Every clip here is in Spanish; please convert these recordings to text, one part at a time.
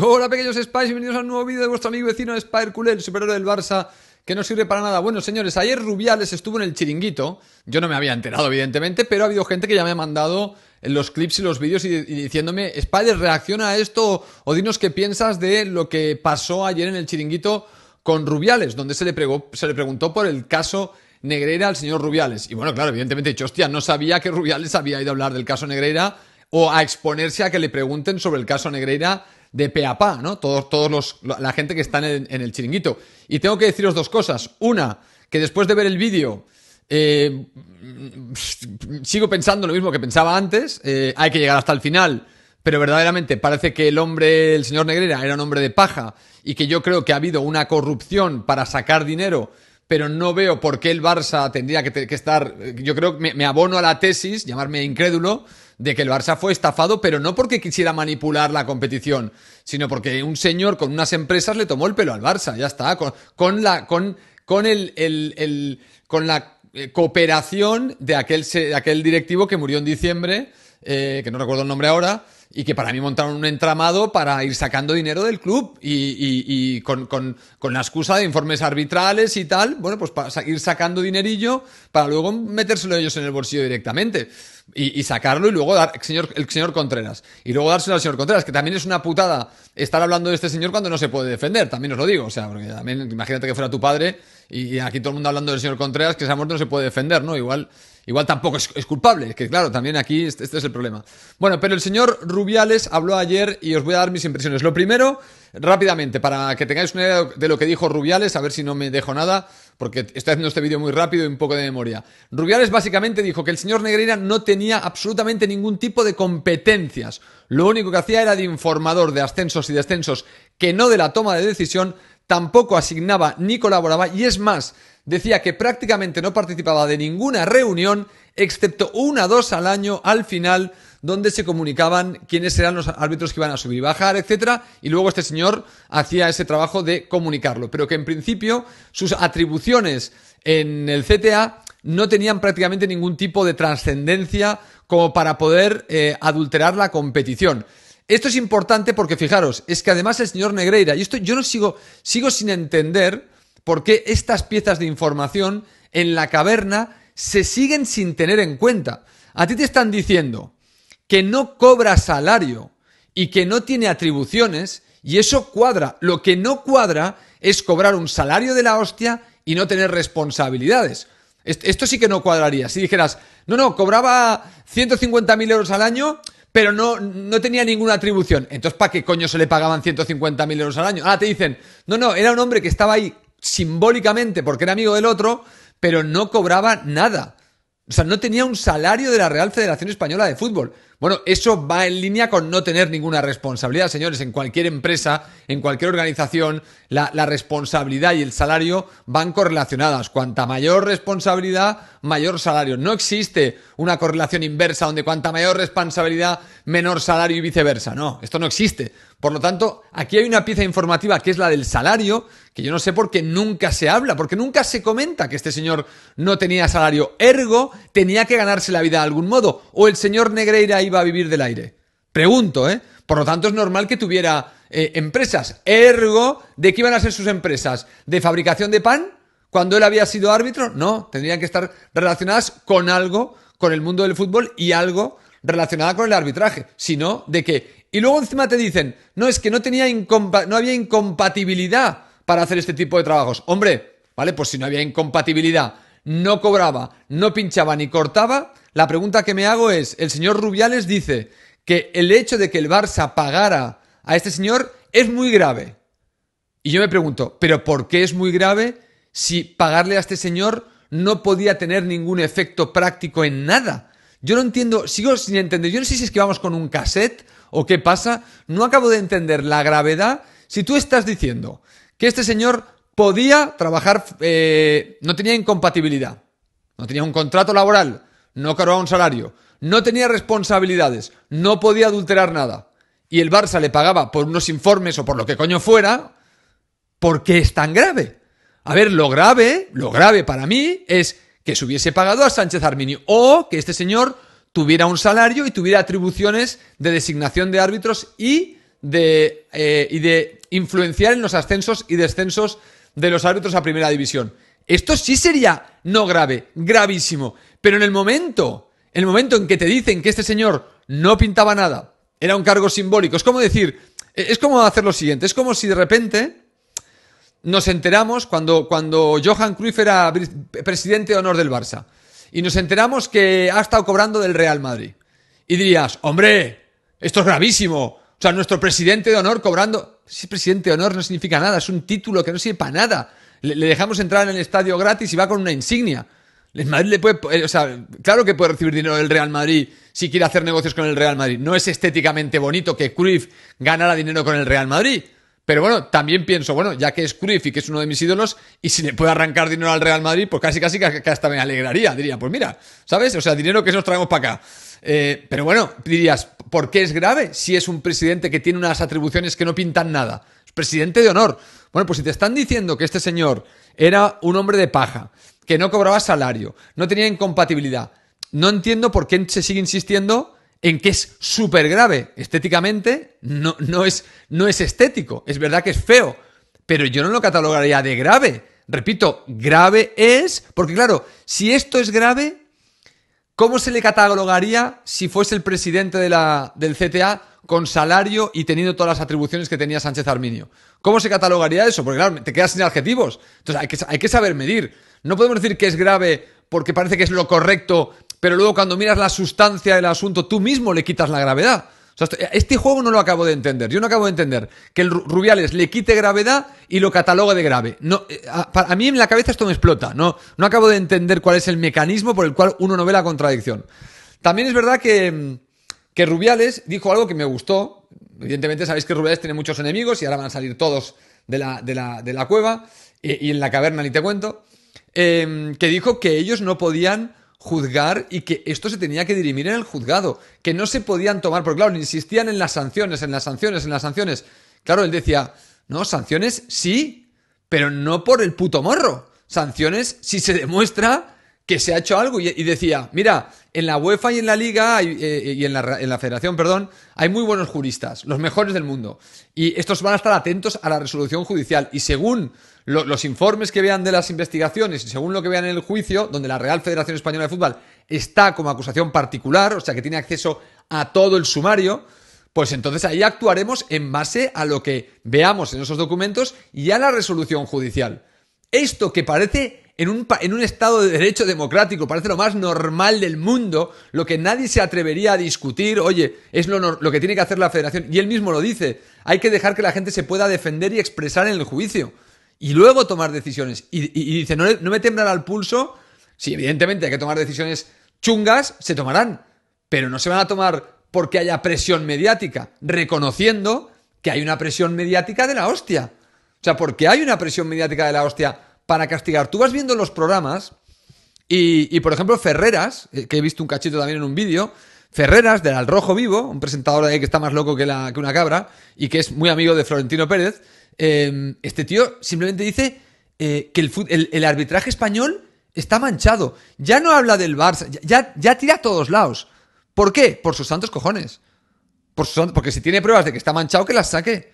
Hola pequeños Spies, bienvenidos a un nuevo vídeo de vuestro amigo vecino Spider Culé, el superhéroe del Barça, que no sirve para nada. Bueno, señores, ayer Rubiales estuvo en el chiringuito, yo no me había enterado evidentemente, pero ha habido gente que ya me ha mandado los clips y los vídeos y, diciéndome, Spider, reacciona a esto o dinos qué piensas de lo que pasó ayer en el chiringuito con Rubiales, donde se le, pregó, se le preguntó por el caso Negreira al señor Rubiales. Y bueno, claro, evidentemente he dicho, hostia, no sabía que Rubiales había ido a hablar del caso Negreira o a exponerse a que le pregunten sobre el caso Negreira de pe pa, ¿no? Todos, todos los, la gente que está en, en el chiringuito. Y tengo que deciros dos cosas. Una, que después de ver el vídeo, eh, mm, sigo pensando lo mismo que pensaba antes. Eh, hay que llegar hasta el final. Pero verdaderamente parece que el hombre, el señor Negrera, era un hombre de paja y que yo creo que ha habido una corrupción para sacar dinero pero no veo por qué el Barça tendría que, estar. Yo creo que me, abono a la tesis, llamarme incrédulo, de que el Barça fue estafado, pero no porque quisiera manipular la competición, sino porque un señor con unas empresas le tomó el pelo al Barça, ya está, con, la. con, con el, con la eh, cooperación de aquel, aquel directivo que murió en diciembre, eh, que no recuerdo el nombre ahora, y que para mí montaron un entramado para ir sacando dinero del club y, y, y con, con, con, la excusa de informes arbitrales y tal, bueno, pues para ir sacando dinerillo para luego metérselo ellos en el bolsillo directamente y, sacarlo y luego dar señor, el señor Contreras. Y luego dárselo al señor Contreras, que también es una putada estar hablando de este señor cuando no se puede defender, también os lo digo. O sea, porque imagínate que fuera tu padre y, aquí todo el mundo hablando del señor Contreras, que esa muerte no se puede defender, ¿no? Igual, igual tampoco es, culpable, que claro, también aquí este, este, es el problema. Bueno, pero el señor Rubiales habló ayer y os voy a dar mis impresiones. Lo primero, rápidamente, para que tengáis una idea de lo que dijo Rubiales, a ver si no me dejo nada porque estoy haciendo este vídeo muy rápido y un poco de memoria. Rubiales básicamente dijo que el señor Negreira no tenía absolutamente ningún tipo de competencias. Lo único que hacía era de informador de ascensos y descensos, que no de la toma de decisión, tampoco asignaba ni colaboraba y es más, decía que prácticamente no participaba de ninguna reunión, excepto una o dos al año al final Dónde se comunicaban quiénes eran los árbitros que iban a subir y bajar, etcétera, y luego este señor hacía ese trabajo de comunicarlo, pero que en principio sus atribuciones en el CTA no tenían prácticamente ningún tipo de trascendencia como para poder eh, adulterar la competición. Esto es importante porque fijaros, es que además el señor Negreira, y esto yo no sigo, sigo sin entender por qué estas piezas de información en la caverna se siguen sin tener en cuenta. A ti te están diciendo, que no cobra salario y que no tiene atribuciones, y eso cuadra. Lo que no cuadra es cobrar un salario de la hostia y no tener responsabilidades. Esto sí que no cuadraría. Si dijeras, no, no, cobraba 150.000 euros al año, pero no, no tenía ninguna atribución. Entonces, ¿para qué coño se le pagaban 150.000 euros al año? Ah, te dicen, no, no, era un hombre que estaba ahí simbólicamente porque era amigo del otro, pero no cobraba nada. O sea, no tenía un salario de la Real Federación Española de Fútbol. Bueno, eso va en línea con no tener ninguna responsabilidad, señores. En cualquier empresa, en cualquier organización, la, responsabilidad y el salario van correlacionadas. Cuanta mayor responsabilidad, mayor salario. No existe una correlación inversa donde cuanta mayor responsabilidad, menor salario y viceversa. No, esto no existe. Por lo tanto, aquí hay una pieza informativa que es la del salario, que yo no sé por qué nunca se habla, porque nunca se comenta que este señor no tenía salario, ergo tenía que ganarse la vida de algún modo, o el señor Negreira y iba a vivir del aire. Pregunto, ¿eh? Por lo tanto, es normal que tuviera eh, empresas. Ergo, ¿de qué iban a ser sus empresas? ¿De fabricación de pan? ¿Cuando él había sido árbitro? No, tendrían que estar relacionadas con algo, con el mundo del fútbol y algo relacionada con el arbitraje. Si no, ¿de qué? Y luego encima te dicen, no, es que no, tenía no había incompatibilidad para hacer este tipo de trabajos. Hombre, ¿vale? Pues si no había incompatibilidad no cobraba, no pinchaba ni cortaba, la pregunta que me hago es, el señor Rubiales dice que el hecho de que el Barça pagara a este señor es muy grave. Y yo me pregunto, ¿pero por qué es muy grave si pagarle a este señor no podía tener ningún efecto práctico en nada? Yo no entiendo, sigo sin entender, yo no sé si es que vamos con un cassette o qué pasa, no acabo de entender la gravedad si tú estás diciendo que este señor podía trabajar, eh, no tenía incompatibilidad, no tenía un contrato laboral, no cargaba un salario, no tenía responsabilidades, no podía adulterar nada. Y el Barça le pagaba por unos informes o por lo que coño fuera, ¿por qué es tan grave? A ver, lo grave, lo grave para mí es que se hubiese pagado a Sánchez Arminio o que este señor tuviera un salario y tuviera atribuciones de designación de árbitros y de, eh, y de influenciar en los ascensos y descensos de los árbitros a primera división. Esto sí sería no grave, gravísimo. Pero en el momento, en el momento en que te dicen que este señor no pintaba nada, era un cargo simbólico, es como decir, e-, es como hacer lo siguiente, es como si de repente nos enteramos cuando, cuando Johan Cruyff era presidente de honor del Barça y nos enteramos que ha estado cobrando del Real Madrid. Y dirías, hombre, esto es gravísimo. O sea, nuestro presidente de honor cobrando... Si es presidente de honor no significa nada, es un título que no sirve para nada. Le, dejamos entrar en el estadio gratis y va con una insignia. El Madrid le puede, eh, o sea, claro que puede recibir dinero del Real Madrid si quiere hacer negocios con el Real Madrid. No es estéticamente bonito que Cruyff ganara dinero con el Real Madrid. Pero bueno, también pienso, bueno, ya que es Cruyff y que es uno de mis ídolos, y si le puedo arrancar dinero al Real Madrid, pues casi casi que, hasta me alegraría. Diría, pues mira, ¿sabes? O sea, dinero que nos traemos para acá. Eh, pero bueno, dirías, ¿por qué es grave si es un presidente que tiene unas atribuciones que no pintan nada? Es presidente de honor. Bueno, pues si te están diciendo que este señor era un hombre de paja, que no cobraba salario, no tenía incompatibilidad, no entiendo por qué se sigue insistiendo en que es súper grave. Estéticamente no, no, es, no es estético, es verdad que es feo, pero yo no lo catalogaría de grave. Repito, grave es, porque claro, si esto es grave, ¿cómo se le catalogaría si fuese el presidente de la, del CTA con salario y teniendo todas las atribuciones que tenía Sánchez Arminio? ¿Cómo se catalogaría eso? Porque claro, te quedas sin adjetivos. Entonces hay que, hay que saber medir. No podemos decir que es grave porque parece que es lo correcto pero luego cuando miras la sustancia del asunto, tú mismo le quitas la gravedad. Este, este juego no lo acabo de entender. Yo no acabo de entender que el Rubiales le quite gravedad y lo catalogue de grave. Eh, a, mí en la cabeza esto me explota. No, no acabo de entender cuál es el mecanismo por el cual uno no ve la contradicción. También es verdad que, mm, Rubiales dijo algo que me gustó. Evidentemente sabéis que Rubiales tiene muchos enemigos y ahora van a salir todos de la, cueva eh, y, en la caverna, ni te cuento. Eh, que dijo que ellos no podían juzgar y que esto se tenía que dirimir en el juzgado, que no se podían tomar, porque claro, insistían en las sanciones, en las sanciones, en las sanciones. Claro, él decía, no, sanciones sí, pero no por el puto morro. Sanciones si se demuestra que se ha hecho algo. Y, decía, mira, en la UEFA y en la Liga eh, eh, y en la, en la Federación, perdón, hay muy buenos juristas, los mejores del mundo. Y estos van a estar atentos a la resolución judicial. Y según los informes que vean de las investigaciones, y según lo que vean en el juicio, donde la Real Federación Española de Fútbol está como acusación particular, o sea que tiene acceso a todo el sumario, pues entonces ahí actuaremos en base a lo que veamos en esos documentos y a la resolución judicial. Esto que parece en un, Estado de Derecho democrático, parece lo más normal del mundo, lo que nadie se atrevería a discutir, oye, es lo, lo que tiene que hacer la federación, y él mismo lo dice, hay que dejar que la gente se pueda defender y expresar en el juicio y luego tomar decisiones. Y, dice, no, me temblará el pulso. Si evidentemente hay que tomar decisiones chungas, se tomarán, pero no se van a tomar porque haya presión mediática, reconociendo que hay una presión mediática de la hostia. O sea, porque hay una presión mediática de la hostia para castigar. Tú vas viendo los programas y, por ejemplo, Ferreras, eh, que he visto un cachito también en un vídeo, Ferreras del Al Rojo Vivo, un presentador de ahí que está más loco que una cabra y que es muy amigo de Florentino Pérez, Em, este tío simplemente dice eh, que el, arbitraje español está manchado. Ya no habla del Barça, ya, tira a todos lados. ¿Por qué? Por sus santos cojones. Por porque si tiene pruebas de que está manchado, que las saque.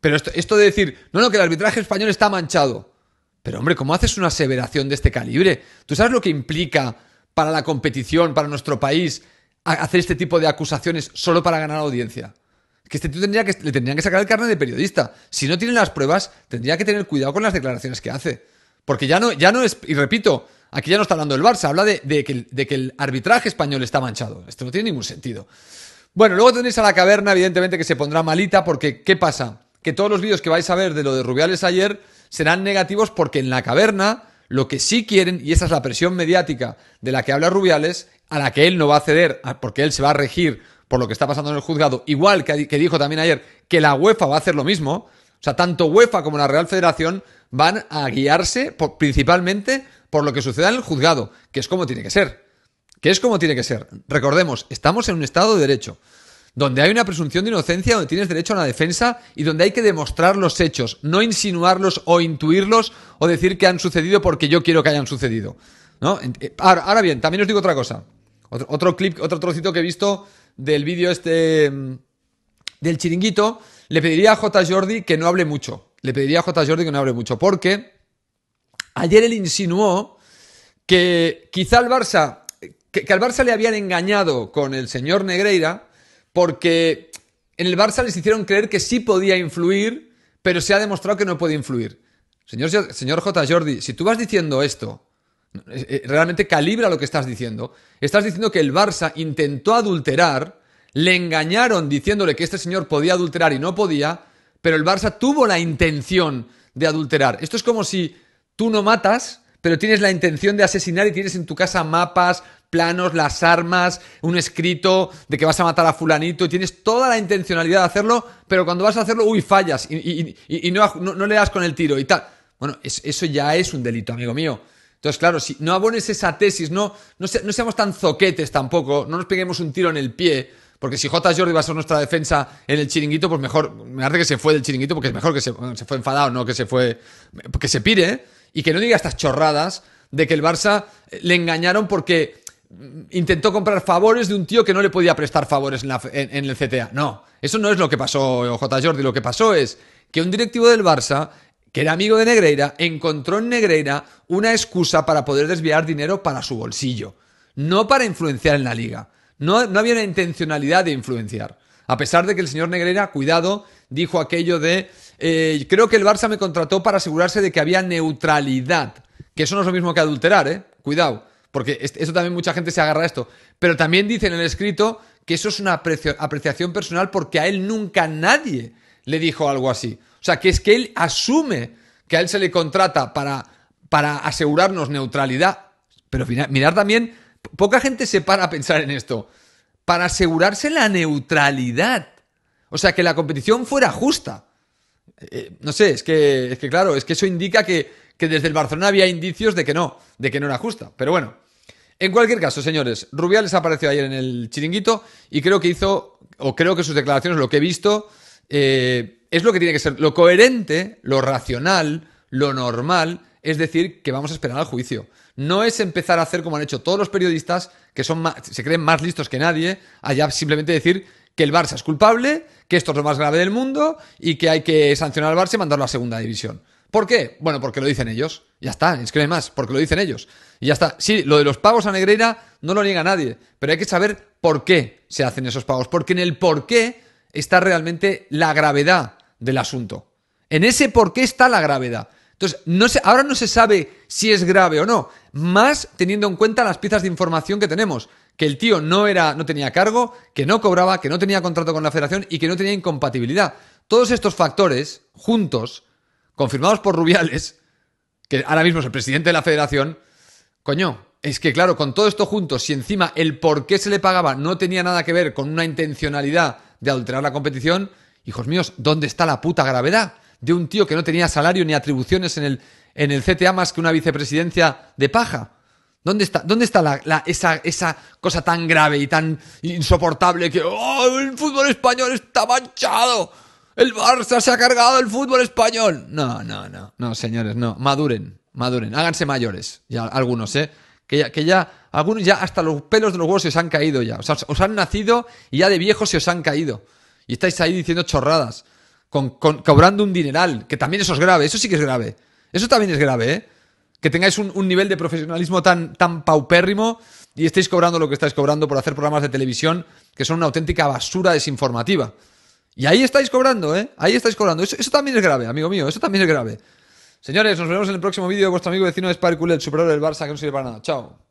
Pero esto, esto de decir, no, no, que el arbitraje español está manchado. Pero hombre, ¿cómo haces una aseveración de este calibre? ¿Tú sabes lo que implica para la competición, para nuestro país, hacer este tipo de acusaciones solo para ganar audiencia? que este tío tendría que, le tendrían que sacar el carnet de periodista. Si no tiene las pruebas, tendría que tener cuidado con las declaraciones que hace. Porque ya no, ya no es, y repito, aquí ya no está hablando el Barça, habla de, que, el, de que el arbitraje español está manchado. Esto no tiene ningún sentido. Bueno, luego tenéis a la caverna, evidentemente, que se pondrá malita, porque ¿qué pasa? Que todos los vídeos que vais a ver de lo de Rubiales ayer serán negativos porque en la caverna lo que sí quieren, y esa es la presión mediática de la que habla Rubiales, a la que él no va a ceder, porque él se va a regir por lo que está pasando en el juzgado, igual que, dijo también ayer que la UEFA va a hacer lo mismo, o sea, tanto UEFA como la Real Federación van a guiarse principalmente por lo que suceda en el juzgado, que es como tiene que ser. Que es como tiene que ser. Recordemos, estamos en un Estado de Derecho, donde hay una presunción de inocencia, donde tienes derecho a una defensa y donde hay que demostrar los hechos, no insinuarlos o intuirlos o decir que han sucedido porque yo quiero que hayan sucedido. ¿no? Eh, ahora, bien, también os digo otra cosa. Otro, otro clip, otro trocito que he visto del vídeo este mm, del chiringuito, le pediría a J. Jordi que no hable mucho. Le pediría a J. Jordi que no hable mucho, porque ayer él insinuó que quizá al Barça, que, al Barça le habían engañado con el señor Negreira, porque en el Barça les hicieron creer que sí podía influir, pero se ha demostrado que no puede influir. Señor, señor J. Jordi, si tú vas diciendo esto eh, eh, realmente calibra lo que estás diciendo. Estás diciendo que el Barça intentó adulterar, le engañaron diciéndole que este señor podía adulterar y no podía, pero el Barça tuvo la intención de adulterar. Esto es como si tú no matas, pero tienes la intención de asesinar y tienes en tu casa mapas, planos, las armas, un escrito de que vas a matar a fulanito y tienes toda la intencionalidad de hacerlo, pero cuando vas a hacerlo, uy, fallas y, no, le das con el tiro y tal. Bueno, eso ya es un delito, amigo mío. Entonces, claro, si no abones esa tesis, no, no, seamos tan zoquetes tampoco, no nos peguemos un tiro en el pie, porque si J. Jordi va a ser nuestra defensa en el chiringuito, pues mejor, me parece que se fue del chiringuito, porque es mejor que se, fue enfadado, no que se fue, que se pire, ¿eh? y que no diga estas chorradas de que el Barça eh, le engañaron porque mm, intentó comprar favores de un tío que no le podía prestar favores en, el CTA. No, eso no es lo que pasó J. Jordi. Lo que pasó es que un directivo del Barça que era amigo de Negreira, encontró en Negreira una excusa para poder desviar dinero para su bolsillo, no para influenciar en la liga. No, había una intencionalidad de influenciar. A pesar de que el señor Negreira, cuidado, dijo aquello de, eh, creo que el Barça me contrató para asegurarse de que había neutralidad, que eso no es lo mismo que adulterar, ¿eh? Cuidado, porque eso también mucha gente se agarra a esto. Pero también dice en el escrito que eso es una apreciación personal porque a él nunca nadie le dijo algo así. O sea, que es que él asume que a él se le contrata para, para asegurarnos neutralidad. Pero mirar también, poca gente se para a pensar en esto. Para asegurarse la neutralidad. O sea, que la competición fuera justa. Eh, eh, no sé, es que, es que claro, es que eso indica que, que desde el Barcelona había indicios de que no, de que no era justa. Pero bueno, en cualquier caso, señores, Rubiales apareció ayer en el chiringuito y creo que hizo, o creo que sus declaraciones, lo que he visto, eh, es lo que tiene que ser. Lo coherente, lo racional, lo normal, es decir que vamos a esperar al juicio. No es empezar a hacer como han hecho todos los periodistas, que son más, se creen más listos que nadie, allá simplemente decir que el Barça es culpable, que esto es lo más grave del mundo y que hay que sancionar al Barça y mandarlo a segunda división. ¿Por qué? Bueno, porque lo dicen ellos. Ya está, es más, porque lo dicen ellos. Y ya está. Sí, lo de los pagos a Negreira no lo niega nadie, pero hay que saber por qué se hacen esos pagos, porque en el por qué está realmente la gravedad del asunto. En ese por qué está la gravedad. Entonces, no se, ahora no se sabe si es grave o no, más teniendo en cuenta las piezas de información que tenemos, que el tío no era no tenía cargo, que no cobraba, que no tenía contrato con la federación y que no tenía incompatibilidad. Todos estos factores juntos confirmados por Rubiales, que ahora mismo es el presidente de la federación, coño, es que claro, con todo esto juntos, si encima el por qué se le pagaba no tenía nada que ver con una intencionalidad de alterar la competición, Hijos míos, ¿dónde está la puta gravedad de un tío que no tenía salario ni atribuciones en el, en el CTA más que una vicepresidencia de paja? ¿Dónde está, dónde está la, esa, cosa tan grave y tan insoportable que oh, el fútbol español está manchado? El Barça se ha cargado el fútbol español. No, no, no, no, señores, no. Maduren, maduren, háganse mayores. Ya algunos, ¿eh? Que ya, que ya, algunos ya hasta los pelos de los huevos se os han caído ya. O sea, os han nacido y ya de viejos se os han caído. Y estáis ahí diciendo chorradas, con, cobrando un dineral, que también eso es grave, eso sí que es grave. Eso también es grave, ¿eh? Que tengáis un, nivel de profesionalismo tan, tan paupérrimo y estáis cobrando lo que estáis cobrando por hacer programas de televisión que son una auténtica basura desinformativa. Y ahí estáis cobrando, ¿eh? Ahí estáis cobrando. Eso, también es grave, amigo mío, eso también es grave. Señores, nos vemos en el próximo vídeo de vuestro amigo vecino de Sparkle, el superhéroe del Barça, que no sirve para nada. Chao.